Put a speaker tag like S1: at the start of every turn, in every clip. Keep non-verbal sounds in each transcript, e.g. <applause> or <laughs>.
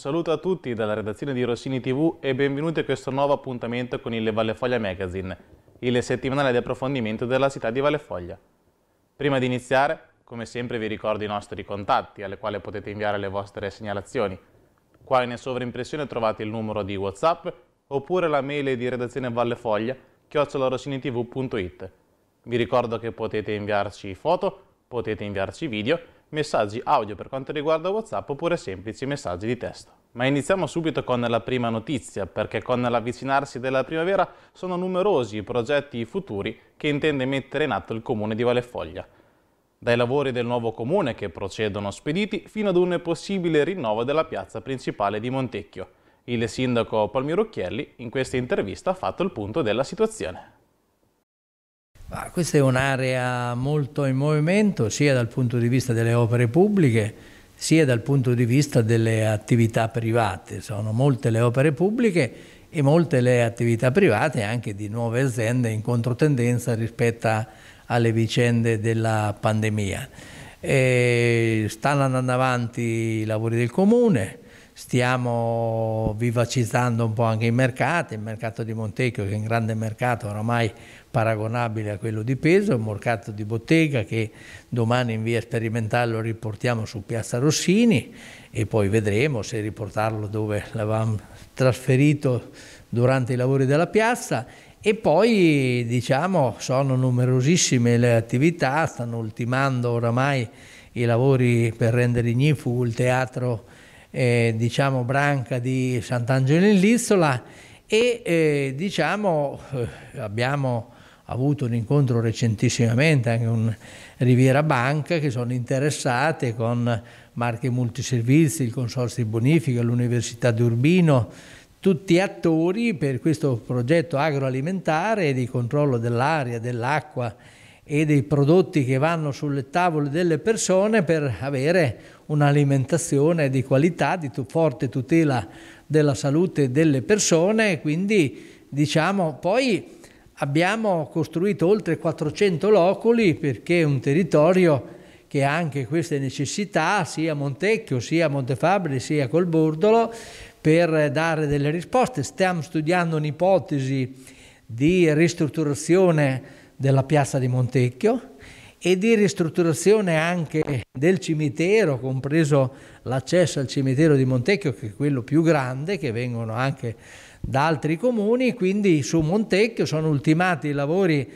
S1: Un saluto a tutti dalla redazione di Rossini TV e benvenuti a questo nuovo appuntamento con il Vallefoglia Magazine, il settimanale di approfondimento della città di Vallefoglia. Prima di iniziare, come sempre vi ricordo i nostri contatti, alle quali potete inviare le vostre segnalazioni. Qua in sovraimpressione trovate il numero di Whatsapp oppure la mail di redazione vallefoglia chiocciolarossinitv.it. Vi ricordo che potete inviarci foto, potete inviarci video messaggi audio per quanto riguarda WhatsApp oppure semplici messaggi di testo. Ma iniziamo subito con la prima notizia, perché con l'avvicinarsi della primavera sono numerosi i progetti futuri che intende mettere in atto il comune di Valefoglia. Dai lavori del nuovo comune che procedono spediti fino ad un possibile rinnovo della piazza principale di Montecchio. Il sindaco Palmirocchielli in questa intervista ha fatto il punto della situazione.
S2: Ma questa è un'area molto in movimento sia dal punto di vista delle opere pubbliche sia dal punto di vista delle attività private. Sono molte le opere pubbliche e molte le attività private anche di nuove aziende in controtendenza rispetto alle vicende della pandemia. E stanno andando avanti i lavori del comune, stiamo vivacizzando un po' anche i mercati, il mercato di Montecchio che è un grande mercato oramai paragonabile a quello di peso, un mercato di bottega che domani in via sperimentale lo riportiamo su Piazza Rossini e poi vedremo se riportarlo dove l'avevamo trasferito durante i lavori della piazza e poi diciamo sono numerosissime le attività, stanno ultimando oramai i lavori per rendere ignifu il teatro eh, diciamo Branca di Sant'Angelo in Lizzola e eh, diciamo eh, abbiamo avuto un incontro recentissimamente anche con Riviera Banca che sono interessate con Marche Multiservizi, il Consorzio di Bonifica, l'Università di Urbino, tutti attori per questo progetto agroalimentare e di controllo dell'aria, dell'acqua e dei prodotti che vanno sulle tavole delle persone per avere un'alimentazione di qualità, di forte tutela della salute delle persone e quindi diciamo poi Abbiamo costruito oltre 400 loculi perché è un territorio che ha anche queste necessità, sia a Montecchio, sia a Montefabri, sia col Bordolo, per dare delle risposte. Stiamo studiando un'ipotesi di ristrutturazione della piazza di Montecchio e di ristrutturazione anche del cimitero, compreso l'accesso al cimitero di Montecchio, che è quello più grande, che vengono anche da altri comuni, quindi su Montecchio sono ultimati i lavori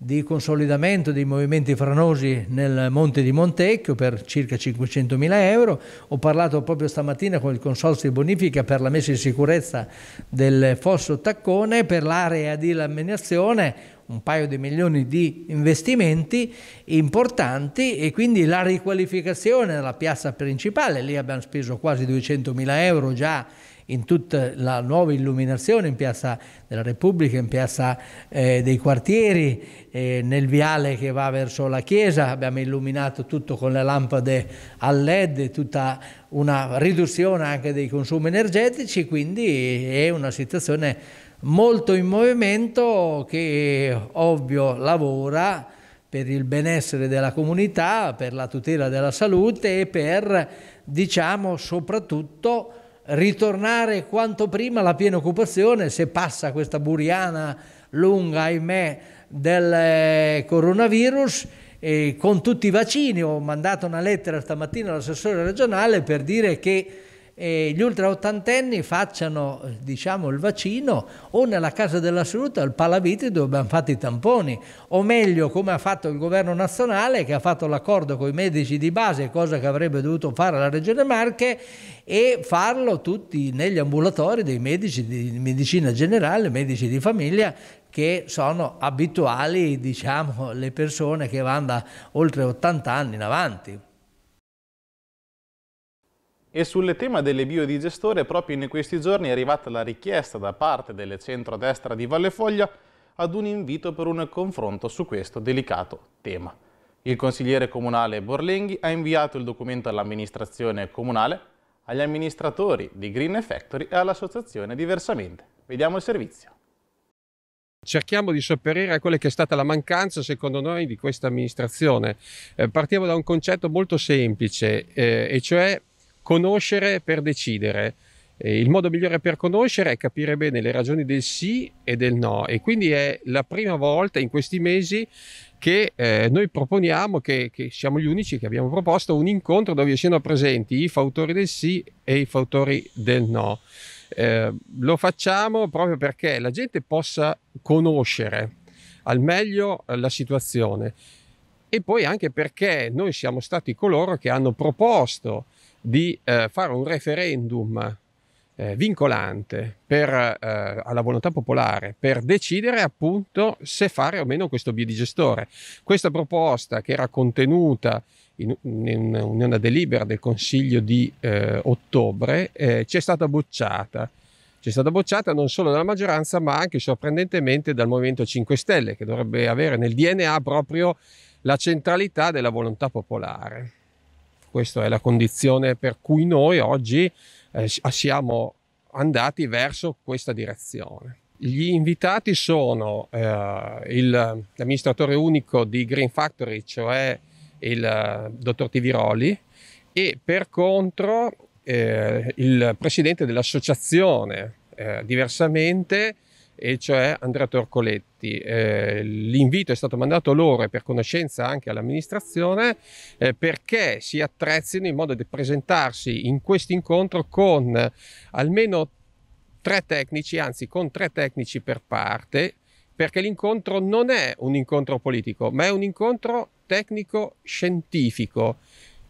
S2: di consolidamento dei movimenti franosi nel Monte di Montecchio per circa 500.000 euro. Ho parlato proprio stamattina con il Consorzio di Bonifica per la messa in sicurezza del fosso Taccone per l'area di laminazione un paio di milioni di investimenti importanti e quindi la riqualificazione della piazza principale, lì abbiamo speso quasi 200 mila euro già in tutta la nuova illuminazione in Piazza della Repubblica, in Piazza eh, dei Quartieri, eh, nel viale che va verso la chiesa, abbiamo illuminato tutto con le lampade a LED, tutta una riduzione anche dei consumi energetici, quindi è una situazione molto in movimento che ovvio lavora per il benessere della comunità, per la tutela della salute e per diciamo soprattutto ritornare quanto prima alla piena occupazione se passa questa buriana lunga ahimè del eh, coronavirus con tutti i vaccini ho mandato una lettera stamattina all'assessore regionale per dire che eh, gli ultraottantenni facciano diciamo, il vaccino o nella Casa della Salute al Palaviti dove abbiamo fatto i tamponi, o meglio come ha fatto il governo nazionale che ha fatto l'accordo con i medici di base, cosa che avrebbe dovuto fare la Regione Marche, e farlo tutti negli ambulatori dei medici di medicina generale, medici di famiglia, che sono abituali, diciamo, le persone che vanno da oltre 80 anni in avanti.
S1: E sul tema delle biodigestore, proprio in questi giorni è arrivata la richiesta da parte del centrodestra di Vallefoglia ad un invito per un confronto su questo delicato tema. Il consigliere comunale Borlenghi ha inviato il documento all'amministrazione comunale, agli amministratori di Green Factory e all'associazione Diversamente. Vediamo il servizio. Cerchiamo di sopperire a
S3: quella che è stata la mancanza, secondo noi, di questa amministrazione. Eh, partiamo da un concetto molto semplice, eh, e cioè conoscere per decidere. E il modo migliore per conoscere è capire bene le ragioni del sì e del no e quindi è la prima volta in questi mesi che eh, noi proponiamo, che, che, siamo gli unici che abbiamo proposto, un incontro dove siano presenti i fautori del sì e i fautori del no. Eh, lo facciamo proprio perché la gente possa conoscere al meglio eh, la situazione e poi anche perché noi siamo stati coloro che hanno proposto di eh, fare un referendum eh, vincolante per, eh, alla volontà popolare per decidere appunto se fare o meno questo biodigestore. Questa proposta che era contenuta in, in, in una delibera del Consiglio di eh, ottobre eh, ci è stata bocciata. Ci è stata bocciata non solo dalla maggioranza ma anche sorprendentemente dal Movimento 5 Stelle che dovrebbe avere nel DNA proprio la centralità della volontà popolare. Questa è la condizione per cui noi oggi eh, ah, siamo andati verso questa direzione. Gli invitati sono eh, il, l'amministratore unico di Green Factory, cioè il eh, dottor Tiviroli, e per contro eh, il presidente dell'associazione, eh, diversamente, e cioè Andrea Torcoletti. Eh, l'invito è stato mandato loro e per conoscenza anche all'amministrazione eh, perché si attrezzino in modo di presentarsi in questo incontro con almeno tre tecnici, anzi con tre tecnici per parte, perché l'incontro non è un incontro politico, ma è un incontro tecnico-scientifico,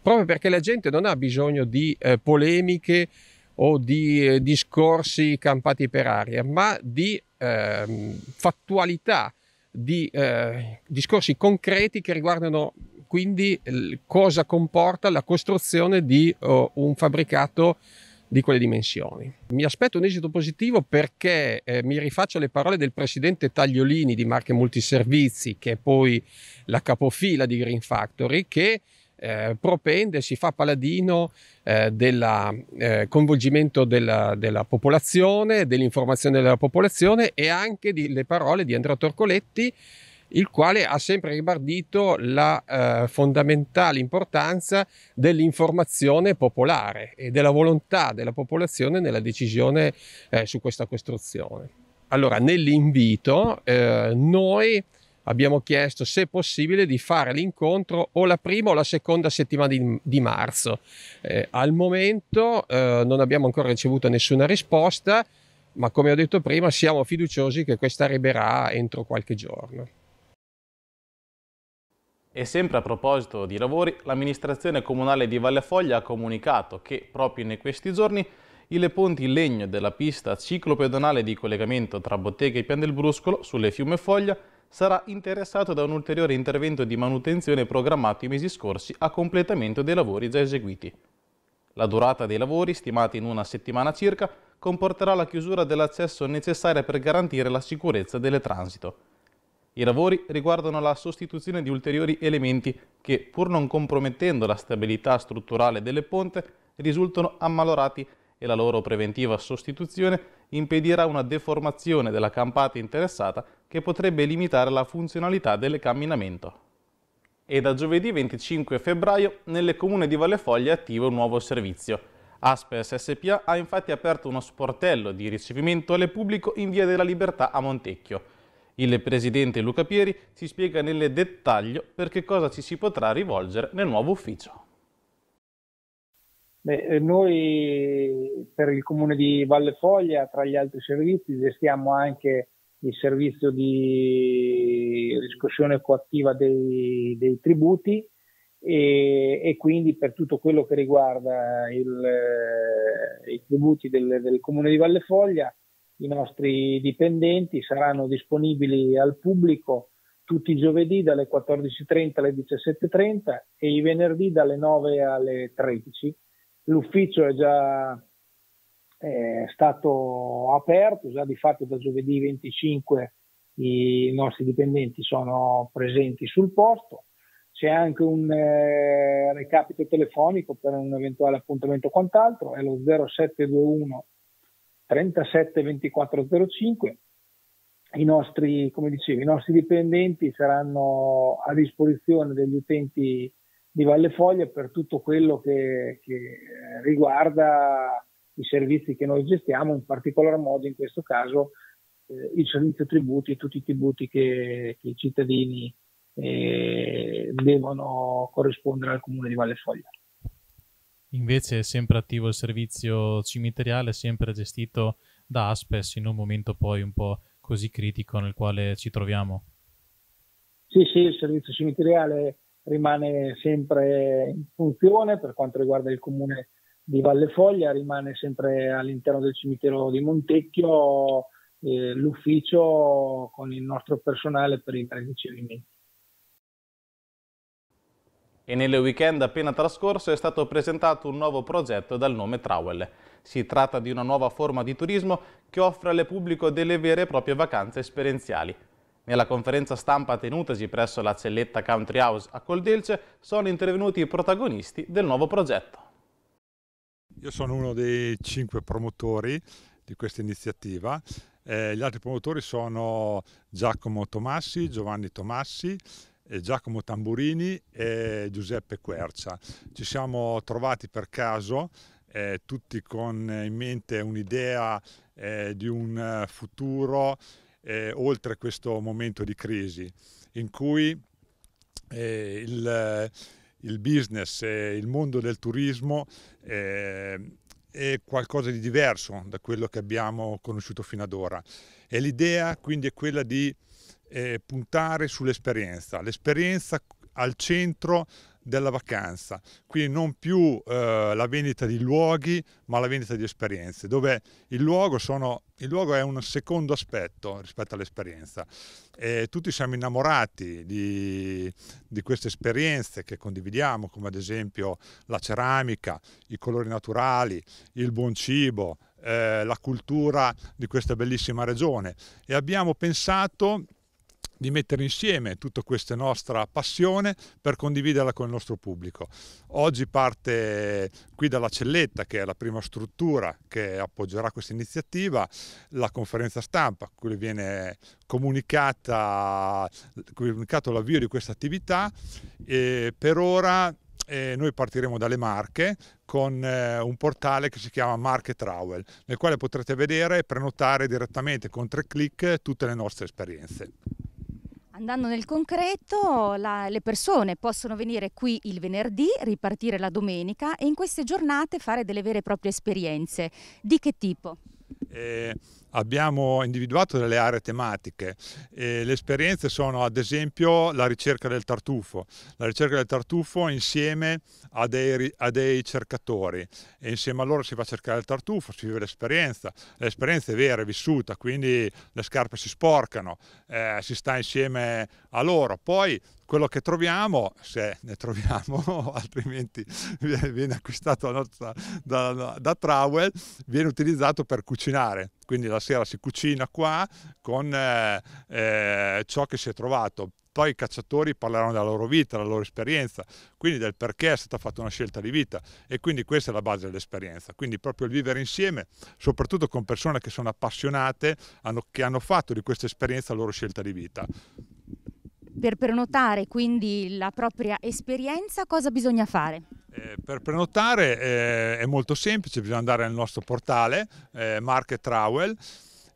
S3: proprio perché la gente non ha bisogno di eh, polemiche o di eh, discorsi campati per aria, ma di eh, fattualità di eh, discorsi concreti che riguardano quindi cosa comporta la costruzione di oh, un fabbricato di quelle dimensioni. Mi aspetto un esito positivo perché eh, mi rifaccio alle parole del presidente Tagliolini di Marche Multiservizi, che è poi la capofila di Green Factory, che eh, propende, si fa paladino eh, del eh, coinvolgimento della, della, popolazione, dell'informazione della popolazione e anche delle parole di Andrea Torcoletti, il quale ha sempre ribadito la eh, fondamentale importanza dell'informazione popolare e della volontà della popolazione nella decisione eh, su questa costruzione. Allora, nell'invito, eh, noi abbiamo chiesto se possibile di fare l'incontro o la prima o la seconda settimana di, di marzo. Eh, al momento eh, non abbiamo ancora ricevuto nessuna risposta, ma come ho detto prima siamo fiduciosi che questa arriverà entro qualche giorno.
S1: E sempre a proposito di lavori, l'amministrazione comunale di Vallefoglia ha comunicato che proprio in questi giorni i ponti in legno della pista ciclopedonale di collegamento tra Bottega e Pian del Bruscolo sulle fiume Foglia sarà interessato da un ulteriore intervento di manutenzione programmato i mesi scorsi a completamento dei lavori già eseguiti. La durata dei lavori, stimata in una settimana circa, comporterà la chiusura dell'accesso necessaria per garantire la sicurezza del transito. I lavori riguardano la sostituzione di ulteriori elementi che, pur non compromettendo la stabilità strutturale delle ponte, risultano ammalorati e la loro preventiva sostituzione impedirà una deformazione della campata interessata che potrebbe limitare la funzionalità del camminamento. E da giovedì 25 febbraio nelle comune di Vallefoglia è attivo un nuovo servizio. Aspes SPA ha infatti aperto uno sportello di ricevimento alle pubblico in via della Libertà a Montecchio. Il presidente Luca Pieri ci spiega nel dettaglio per che cosa ci si potrà rivolgere nel nuovo ufficio.
S4: Beh, eh, noi per il comune di Valle Foglia, tra gli altri servizi, gestiamo anche il servizio di riscossione coattiva dei, dei tributi e, e, quindi per tutto quello che riguarda il, eh, i tributi del, del comune di Valle Foglia, i nostri dipendenti saranno disponibili al pubblico tutti i giovedì dalle 14.30 alle 17.30 e i venerdì dalle 9 alle 13 l'ufficio è già è stato aperto, già di fatto da giovedì 25 i nostri dipendenti sono presenti sul posto. C'è anche un eh, recapito telefonico per un eventuale appuntamento o quant'altro, è lo 0721 37 2405. I nostri, come dicevo, i nostri dipendenti saranno a disposizione degli utenti di Valle Foglia per tutto quello che, che riguarda i servizi che noi gestiamo, in particolar modo in questo caso eh, il servizio tributi e tutti i tributi che, che i cittadini eh, devono corrispondere al comune di Valle Foglia.
S1: Invece è sempre attivo il servizio cimiteriale, sempre gestito da Aspes in un momento poi un po' così critico nel quale ci troviamo.
S4: Sì, sì, il servizio cimiteriale è rimane sempre in funzione per quanto riguarda il comune di Valle Foglia, rimane sempre all'interno del cimitero di Montecchio eh, l'ufficio con il nostro personale per i vari ricevimenti.
S1: E nel weekend appena trascorso è stato presentato un nuovo progetto dal nome Trowel. Si tratta di una nuova forma di turismo che offre al pubblico delle vere e proprie vacanze esperienziali. Nella conferenza stampa tenutasi presso la Celletta Country House a Coldelce sono intervenuti i protagonisti del nuovo progetto.
S5: Io sono uno dei cinque promotori di questa iniziativa. Eh, gli altri promotori sono Giacomo Tomassi, Giovanni Tomassi, eh, Giacomo Tamburini e Giuseppe Quercia. Ci siamo trovati per caso eh, tutti con in mente un'idea eh, di un eh, futuro eh, oltre questo momento di crisi in cui eh, il, il, business, il mondo del turismo eh, è qualcosa di diverso da quello che abbiamo conosciuto fino ad ora. E l'idea quindi è quella di eh, puntare sull'esperienza, l'esperienza al centro della vacanza, quindi non più eh, la vendita di luoghi ma la vendita di esperienze, dove il luogo, sono, il luogo è un secondo aspetto rispetto all'esperienza. tutti siamo innamorati di, di queste esperienze che condividiamo, come ad esempio la ceramica, i colori naturali, il buon cibo, eh, la cultura di questa bellissima regione e abbiamo pensato di mettere insieme tutta questa nostra passione per condividerla con il nostro pubblico. Oggi parte qui dalla Celletta, che è la prima struttura che appoggerà questa iniziativa, la conferenza stampa, cui viene comunicata, comunicato l'avvio di questa attività e per ora eh, noi partiremo dalle Marche con eh, un portale che si chiama Marche Travel, nel quale potrete vedere e prenotare direttamente con tre clic tutte le nostre esperienze.
S2: Andando
S6: nel concreto, la, le persone possono venire qui il venerdì, ripartire la domenica e in queste giornate fare delle vere e proprie esperienze. Di che tipo?
S5: Eh, Abbiamo individuato delle aree tematiche. E le esperienze sono ad esempio la ricerca del tartufo, la ricerca del tartufo insieme a dei, a dei cercatori e insieme a loro si va a cercare il tartufo, si vive l'esperienza, l'esperienza è vera, è vissuta, quindi le scarpe si sporcano, eh, si sta insieme a loro. Poi quello che troviamo, se ne troviamo, <laughs> altrimenti viene acquistato da, da, da Trawell, viene utilizzato per cucinare, quindi la sera si cucina qua con eh, eh, ciò che si è trovato. Poi i cacciatori parleranno della loro vita, della loro esperienza, quindi del perché è stata fatta una scelta di vita e quindi questa è la base dell'esperienza. Quindi proprio il vivere insieme, soprattutto con persone che sono appassionate, hanno, che hanno fatto di questa esperienza la loro scelta di vita.
S6: Per prenotare quindi la propria esperienza cosa bisogna fare?
S5: Eh, per prenotare eh, è molto semplice, bisogna andare nel nostro portale eh, Market Travel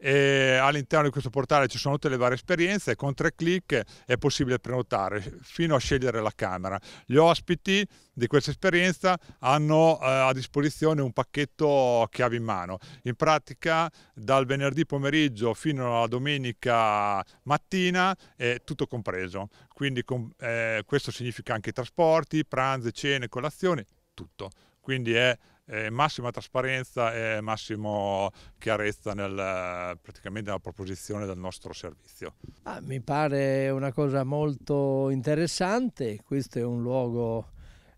S5: e all'interno di questo portale ci sono tutte le varie esperienze e con tre clic è possibile prenotare fino a scegliere la camera. Gli ospiti di questa esperienza hanno eh, a disposizione un pacchetto chiave in mano. In pratica dal venerdì pomeriggio fino alla domenica mattina è tutto compreso, quindi com eh, questo significa anche i trasporti, pranzi, cene, colazioni, tutto. Quindi è eh, massima trasparenza e massima chiarezza nel, praticamente nella proposizione del nostro servizio.
S2: Ah, mi pare una cosa molto interessante, questo è un luogo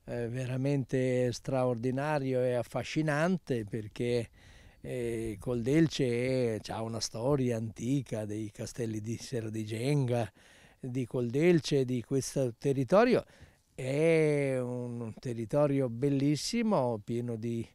S2: eh, veramente straordinario e affascinante perché eh, Coldelce ha una storia antica dei castelli di Serra di Genga, di Coldelce, di questo territorio è un territorio bellissimo, pieno di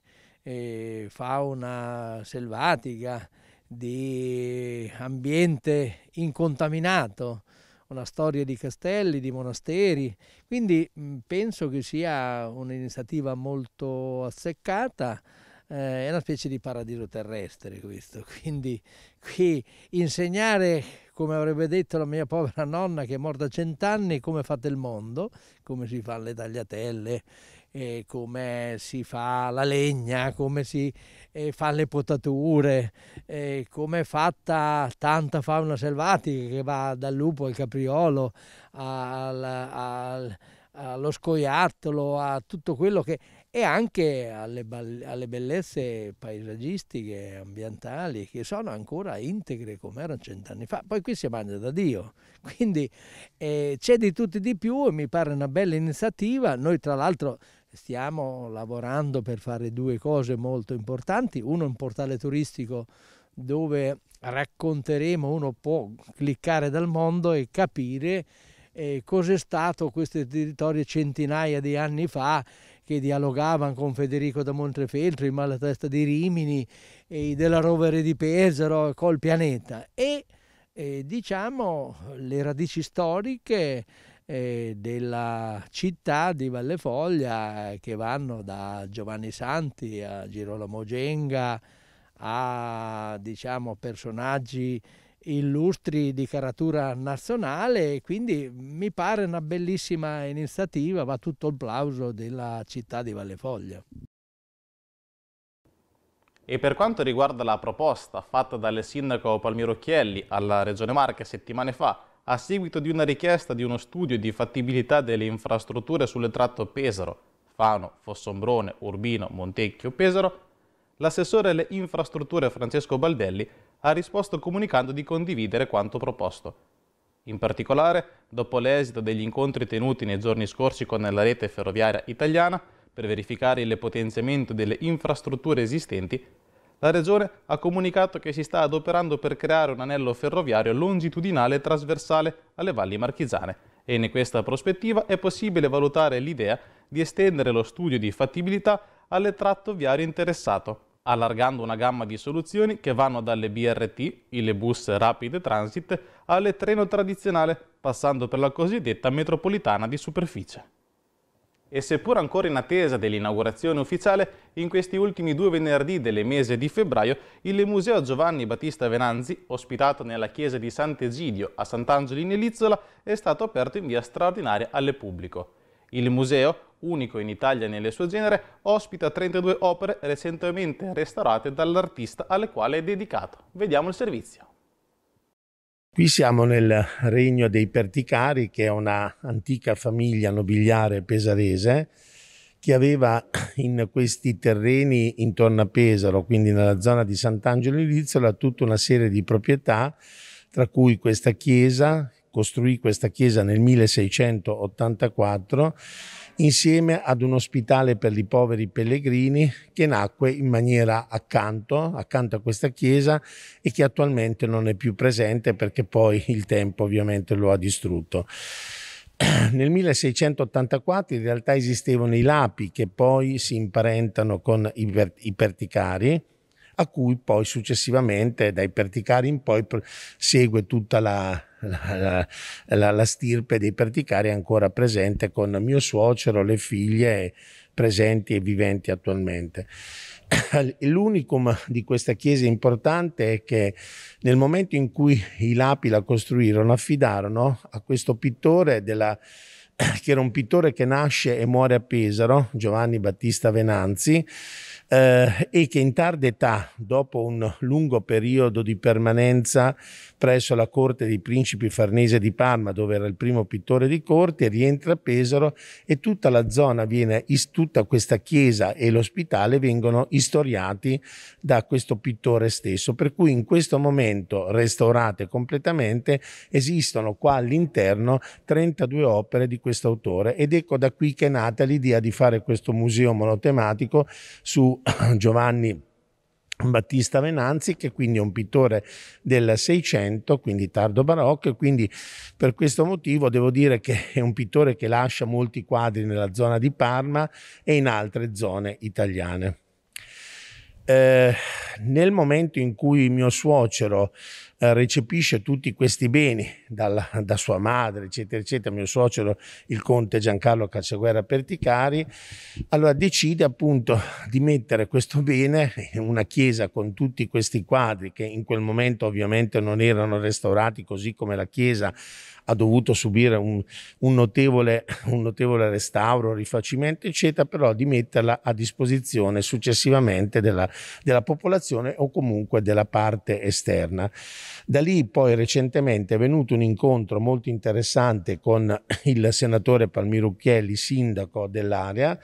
S2: eh, fauna selvatica, di ambiente incontaminato, una storia di castelli, di monasteri, quindi penso che sia un'iniziativa molto azzeccata eh, è una specie di paradiso terrestre questo, <laughs> quindi qui insegnare, come avrebbe detto la mia povera nonna che è morta a cent'anni, come fate il mondo, come si fanno le tagliatelle, eh, come si fa la legna, come si eh, fanno le potature, eh, come è fatta tanta fauna selvatica che va dal lupo al capriolo al, al, allo scoiattolo, a tutto quello che e anche alle, alle, bellezze paesaggistiche, ambientali, che sono ancora integre come erano cent'anni fa. Poi qui si mangia da Dio, <laughs> quindi eh, c'è di tutto e di più e mi pare una bella iniziativa. Noi tra l'altro stiamo lavorando per fare due cose molto importanti, uno è un portale turistico dove racconteremo, uno può cliccare dal mondo e capire eh, cos'è stato questo territorio centinaia di anni fa che dialogavano con Federico da Montefeltro, i Malatesta di Rimini, i della Rovere di Pesaro, col pianeta. E eh, diciamo le radici storiche eh, della città di Valle Foglia eh, che vanno da Giovanni Santi a Girolamo Genga a diciamo, personaggi illustri di caratura nazionale e quindi mi pare una bellissima iniziativa, va tutto il plauso della città di Vallefoglia.
S1: E per quanto riguarda la proposta fatta dal sindaco Palmiro Chielli alla Regione Marche settimane fa, a seguito di una richiesta di uno studio di fattibilità delle infrastrutture sulle tratto Pesaro, Fano, Fossombrone, Urbino, Montecchio, Pesaro, l'assessore alle infrastrutture Francesco Baldelli ha risposto comunicando di condividere quanto proposto. In particolare, dopo l'esito degli incontri tenuti nei giorni scorsi con la rete ferroviaria italiana per verificare il potenziamento delle infrastrutture esistenti, la Regione ha comunicato che si sta adoperando per creare un anello ferroviario longitudinale e trasversale alle valli marchigiane e in questa prospettiva è possibile valutare l'idea di estendere lo studio di fattibilità alle tratto viario interessato, allargando una gamma di soluzioni che vanno dalle BRT, il bus rapid transit, alle treno tradizionale, passando per la cosiddetta metropolitana di superficie. E seppur ancora in attesa dell'inaugurazione ufficiale, in questi ultimi due venerdì del mese di febbraio, il Museo Giovanni Battista Venanzi, ospitato nella chiesa di Sant'Egidio a Sant'Angelo in Elizzola, è stato aperto in via straordinaria al pubblico. Il museo, unico in Italia nelle sue genere, ospita 32 opere recentemente restaurate dall'artista alle quali è dedicato. Vediamo il servizio.
S7: Qui siamo nel regno dei Perticari, che è una antica famiglia nobiliare pesarese che aveva in questi terreni intorno a Pesaro, quindi nella zona di Sant'Angelo in Lizzola, tutta una serie di proprietà, tra cui questa chiesa, costruì questa chiesa nel 1684 insieme ad un ospitale per i poveri pellegrini che nacque in maniera accanto, accanto a questa chiesa e che attualmente non è più presente perché poi il tempo ovviamente lo ha distrutto. <clears throat> Nel 1684 in realtà esistevano i lapi che poi si imparentano con i, per- i perticari, a cui poi successivamente dai Perticari in poi segue tutta la, la, la, la stirpe dei Perticari ancora presente con mio suocero, le figlie presenti e viventi attualmente. <clears throat> L'unicum di questa chiesa importante è che nel momento in cui i Lapi la costruirono affidarono a questo pittore della <clears throat> che era un pittore che nasce e muore a Pesaro, Giovanni Battista Venanzi, eh, e che in tarda età, dopo un lungo periodo di permanenza presso la corte dei principi farnese di Parma, dove era il primo pittore di corte, rientra a Pesaro e tutta la zona viene, tutta questa chiesa e l'ospitale vengono istoriati da questo pittore stesso, per cui in questo momento restaurate completamente esistono qua all'interno 32 opere di questo autore ed ecco da qui che è nata l'idea di fare questo museo monotematico su <coughs> Giovanni Battista Venanzi, che quindi è un pittore del Seicento, quindi tardo barocco, e quindi per questo motivo devo dire che è un pittore che lascia molti quadri nella zona di Parma e in altre zone italiane. Eh, nel momento in cui mio suocero eh, recepisce tutti questi beni dalla, da sua madre, eccetera, eccetera, mio suocero, il conte Giancarlo Cacciaguerra Perticari, allora decide appunto di mettere questo bene in una chiesa con tutti questi quadri che in quel momento ovviamente non erano restaurati così come la chiesa ha dovuto subire un, un, notevole, un, notevole, restauro, rifacimento, eccetera, però di metterla a disposizione successivamente della, della popolazione o comunque della parte esterna. Da lì poi recentemente è venuto un incontro molto interessante con <clears throat> il senatore Palmirucchielli, sindaco dell'area,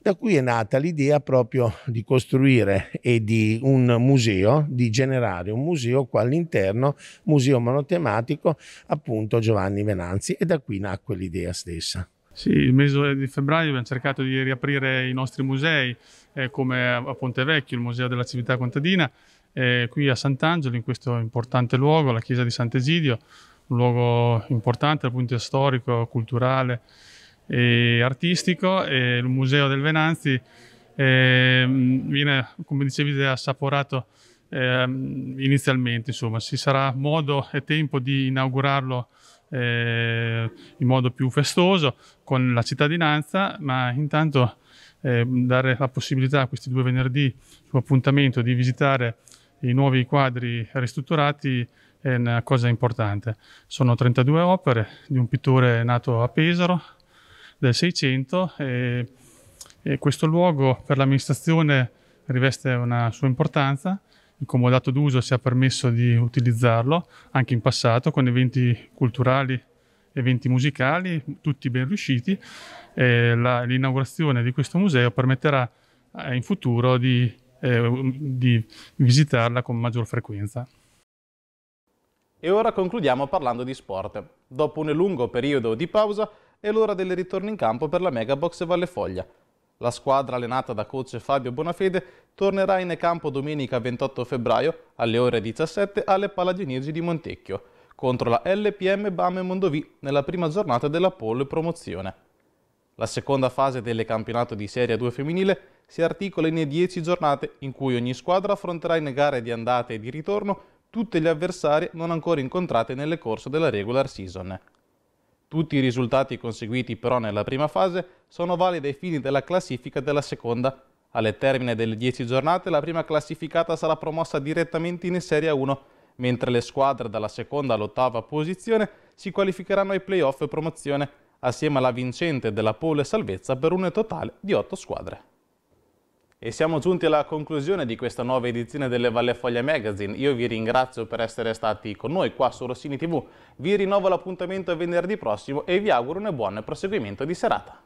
S7: da cui è nata l'idea proprio di costruire e di un museo, di generare un museo qua all'interno, museo monotematico, appunto Giovanni Venanzi, e da qui nacque l'idea stessa.
S6: Sì, il mese di febbraio abbiamo cercato di riaprire i nostri musei, eh, come a Ponte Vecchio, il Museo della Civiltà Contadina, eh, qui a Sant'Angelo, in questo importante luogo, la chiesa di Sant'Esidio, un luogo importante dal punto di vista storico, culturale e artistico. E il Museo del Venanzi eh, viene, come dicevi, assaporato eh, inizialmente, insomma, ci sarà modo e tempo di inaugurarlo eh, in modo più festoso con la cittadinanza, ma intanto eh, dare la possibilità a questi due venerdì su appuntamento di visitare i nuovi quadri ristrutturati è una cosa importante. Sono 32 opere di un pittore nato a Pesaro del 600 e, e questo luogo per l'amministrazione riveste una sua importanza. Il comodato d'uso si è permesso di utilizzarlo anche in passato con eventi culturali eventi musicali, tutti ben riusciti. Eh, l'inaugurazione di questo museo permetterà eh, in futuro di eh, um, di visitarla con maggior frequenza.
S1: E ora concludiamo parlando di sport. Dopo un lungo periodo di pausa è l'ora del ritorno in campo per la Megabox Valle Foglia. La squadra allenata da coach Fabio Bonafede tornerà in campo domenica 28 febbraio alle ore 17 alle Palladionesi di Montecchio contro la LPM Bame Mondovì nella prima giornata della pole promozione. La seconda fase del campionato di Serie 2 femminile si articola in 10 giornate in cui ogni squadra affronterà in gare di andata e di ritorno tutte le avversarie non ancora incontrate nel corso della regular season. Tutti i risultati conseguiti però nella prima fase sono validi ai fini della classifica della seconda. Alle termine delle 10 giornate la prima classificata sarà promossa direttamente in Serie 1, mentre le squadre dalla seconda all'ottava posizione si qualificheranno ai playoff promozione assieme alla vincente della pole salvezza per un totale di 8 squadre. E siamo giunti alla conclusione di questa nuova edizione delle Valle Foglia Magazine. Io vi ringrazio per essere stati con noi qua su Rossini TV. Vi rinnovo l'appuntamento venerdì prossimo e vi auguro un buon proseguimento di serata.